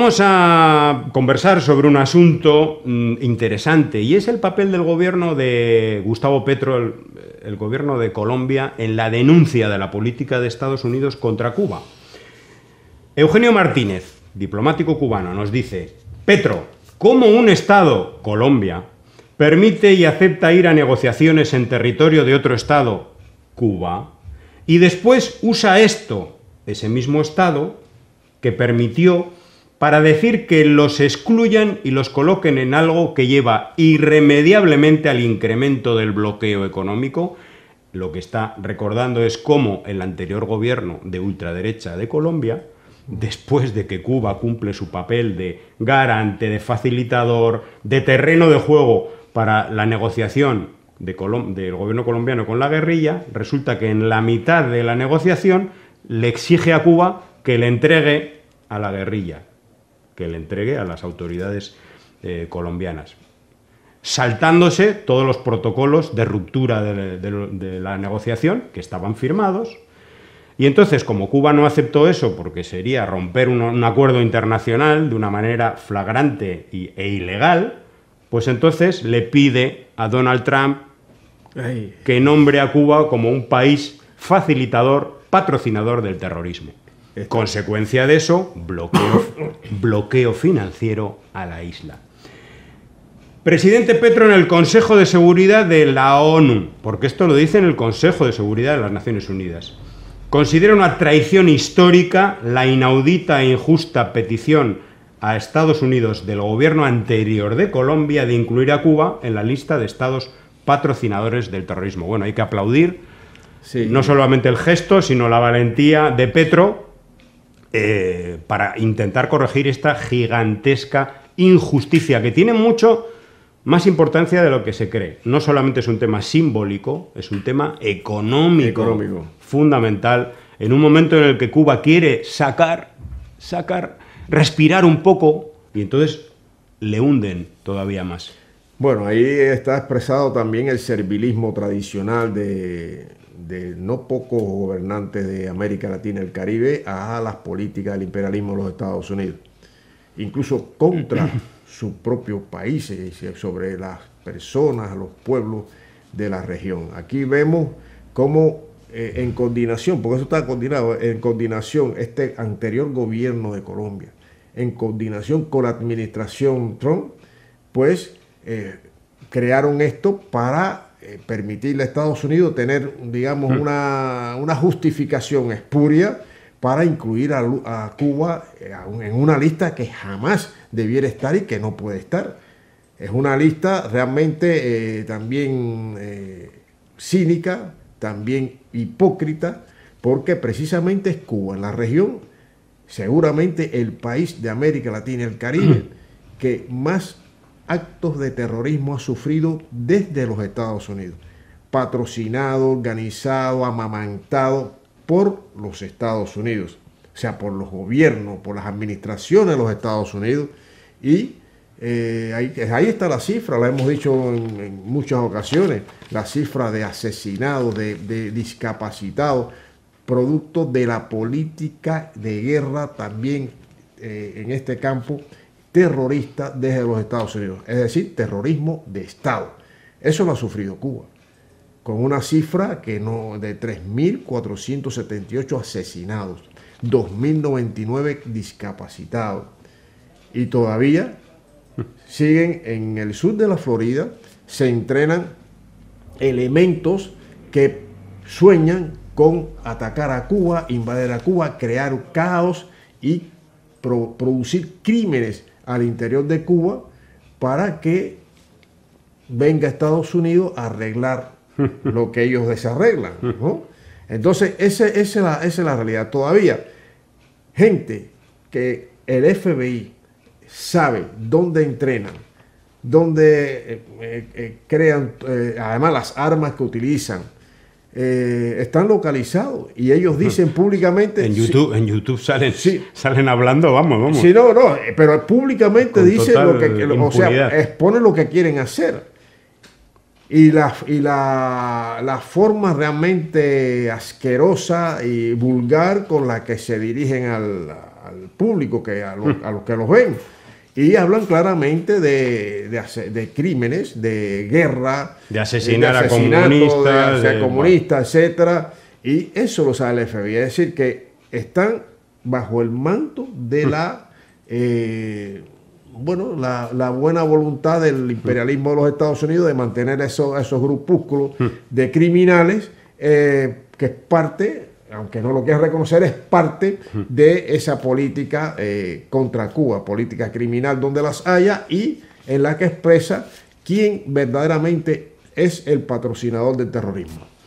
Vamos a conversar sobre un asunto mm, interesante y es el papel del gobierno de Gustavo Petro, el, gobierno de Colombia, en la denuncia de la política de Estados Unidos contra Cuba. Eugenio Martínez, diplomático cubano, nos dice, Petro, ¿cómo un Estado, Colombia, permite y acepta ir a negociaciones en territorio de otro Estado, Cuba, y después usa esto, ese mismo Estado, que permitió para decir que los excluyan y los coloquen en algo que lleva irremediablemente al incremento del bloqueo económico. Lo que está recordando es cómo el anterior gobierno de ultraderecha de Colombia, después de que Cuba cumple su papel de garante, de facilitador, de terreno de juego para la negociación del gobierno colombiano con la guerrilla, resulta que en la mitad de la negociación le exige a Cuba que le entregue a la guerrilla que le entregue a las autoridades eh, colombianas, saltándose todos los protocolos de ruptura de, la negociación que estaban firmados. Y entonces, como Cuba no aceptó eso, porque sería romper un, acuerdo internacional de una manera flagrante e ilegal, pues entonces le pide a Donald Trump que nombre a Cuba como un país facilitador, patrocinador del terrorismo. Consecuencia de eso, bloqueo, financiero a la isla. Presidente Petro en el Consejo de Seguridad de la ONU, porque esto lo dice en el Consejo de Seguridad de las Naciones Unidas. Considera una traición histórica la inaudita e injusta petición a Estados Unidos del gobierno anterior de Colombia de incluir a Cuba en la lista de estados patrocinadores del terrorismo. Bueno, hay que aplaudir no solamente el gesto, sino la valentía de Petro, eh, para intentar corregir esta gigantesca injusticia que tiene mucho más importancia de lo que se cree. No solamente es un tema simbólico, es un tema económico, económico. fundamental. En un momento en el que Cuba quiere sacar, sacar, respirar un poco, y entonces le hunden todavía más. Bueno, ahí está expresado también el servilismo tradicional de, de no pocos gobernantes de América Latina y el Caribe a las políticas del imperialismo de los Estados Unidos, incluso contra sus propios países, sobre las personas, los pueblos de la región. Aquí vemos cómo eh, en coordinación, porque eso está coordinado, en coordinación este anterior gobierno de Colombia, en coordinación con la administración Trump, pues eh, crearon esto para eh, permitirle a Estados Unidos tener, digamos, mm. una, justificación espuria para incluir a, Cuba eh, en una lista que jamás debiera estar y que no puede estar. Es una lista realmente eh, también cínica, también hipócrita, porque precisamente es Cuba, en la región, seguramente el país de América Latina y el Caribe, mm. que más actos de terrorismo ha sufrido desde los Estados Unidos, patrocinado, organizado, amamantado por los Estados Unidos, o sea, por los gobiernos, por las administraciones de los Estados Unidos. Y eh, eh, ahí, está la cifra, la hemos dicho en, muchas ocasiones, la cifra de asesinados, de, discapacitados, producto de la política de guerra también eh, en este campo terrorista desde los Estados Unidos, es decir, terrorismo de Estado. Eso lo ha sufrido Cuba, con una cifra que no, de 3.478 asesinados, 2.099 discapacitados, y todavía siguen en el sur de la Florida, se entrenan elementos que sueñan con atacar a Cuba, invadir a Cuba, crear caos y producir crímenes al interior de Cuba para que venga Estados Unidos a arreglar lo que ellos desarreglan. Entonces, esa, es la, realidad. Todavía, gente que el FBI sabe dónde entrenan, dónde eh, eh, eh, crean, además las armas que utilizan, eh, están localizados y ellos ah. dicen públicamente... En YouTube, en YouTube salen, salen hablando, vamos, vamos. Sí, no, no, eh, pero públicamente dicen lo que... o sea, exponen lo que quieren hacer. Y la, y la, forma realmente asquerosa y vulgar con la que se dirigen al, público, que hmm. a los que los ven y hablan claramente de, crímenes, de guerra, de asesinar a comunistas, de, comunistas, etcétera, y eso lo sabe el FBI, es decir que están bajo el manto de mm. la eh, bueno, la, buena voluntad del mm. imperialismo de los Estados Unidos de mantener esos, esos grupúsculos mm. de criminales eh, que es parte aunque no lo quiera reconocer, es parte de esa política eh, contra Cuba, política criminal donde las haya y en la que expresa quién verdaderamente es el patrocinador del terrorismo.